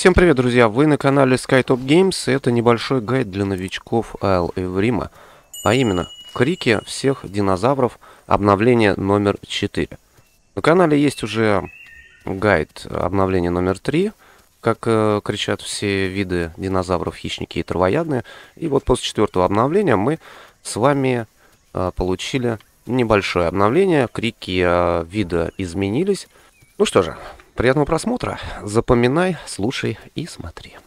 Всем привет, друзья! Вы на канале SkyTop Games, и это небольшой гайд для новичков Айл Эврима, а именно Крики всех динозавров, обновление номер 4. На канале есть уже гайд обновления номер 3, как э, кричат все виды динозавров, хищники и травоядные. И вот после четвертого обновления мы с вами э, получили небольшое обновление, крики э, вида изменились. Ну что же, Приятного просмотра. Запоминай, слушай и смотри.